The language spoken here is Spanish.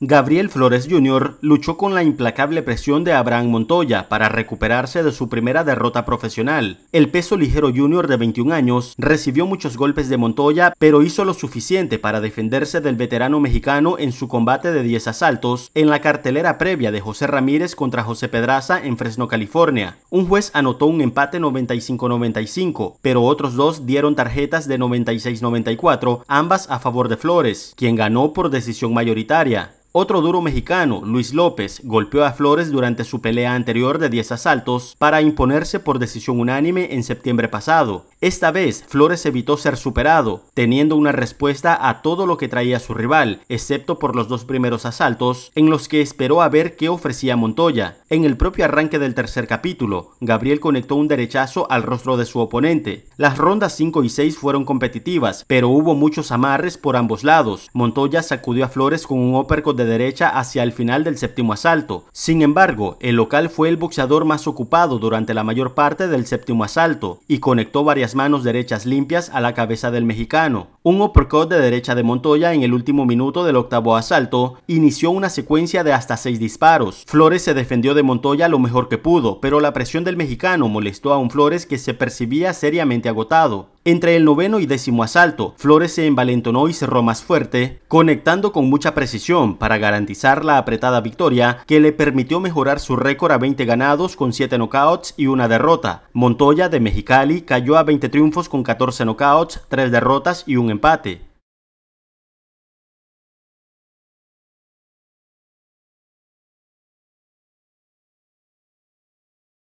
Gabriel Flores Jr. luchó con la implacable presión de Abraham Montoya para recuperarse de su primera derrota profesional. El peso ligero Jr. de 21 años recibió muchos golpes de Montoya, pero hizo lo suficiente para defenderse del veterano mexicano en su combate de 10 asaltos en la cartelera previa de José Ramírez contra José Pedraza en Fresno, California. Un juez anotó un empate 95-95, pero otros dos dieron tarjetas de 96-94, ambas a favor de Flores, quien ganó por decisión mayoritaria. Otro duro mexicano, Luis López, golpeó a Flores durante su pelea anterior de 10 asaltos para imponerse por decisión unánime en septiembre pasado. Esta vez, Flores evitó ser superado, teniendo una respuesta a todo lo que traía su rival, excepto por los dos primeros asaltos, en los que esperó a ver qué ofrecía Montoya. En el propio arranque del tercer capítulo, Gabriel conectó un derechazo al rostro de su oponente. Las rondas 5 y 6 fueron competitivas, pero hubo muchos amarres por ambos lados. Montoya sacudió a Flores con un uppercut de derecha hacia el final del séptimo asalto. Sin embargo, el local fue el boxeador más ocupado durante la mayor parte del séptimo asalto y conectó varias manos derechas limpias a la cabeza del mexicano. Un uppercut de derecha de Montoya en el último minuto del octavo asalto inició una secuencia de hasta seis disparos. Flores se defendió de Montoya lo mejor que pudo, pero la presión del mexicano molestó a un Flores que se percibía seriamente agotado. Entre el noveno y décimo asalto, Flores se envalentonó y cerró más fuerte, conectando con mucha precisión para garantizar la apretada victoria que le permitió mejorar su récord a 20 ganados con 7 knockouts y una derrota. Montoya de Mexicali cayó a 20 triunfos con 14 knockouts, 3 derrotas y un empate.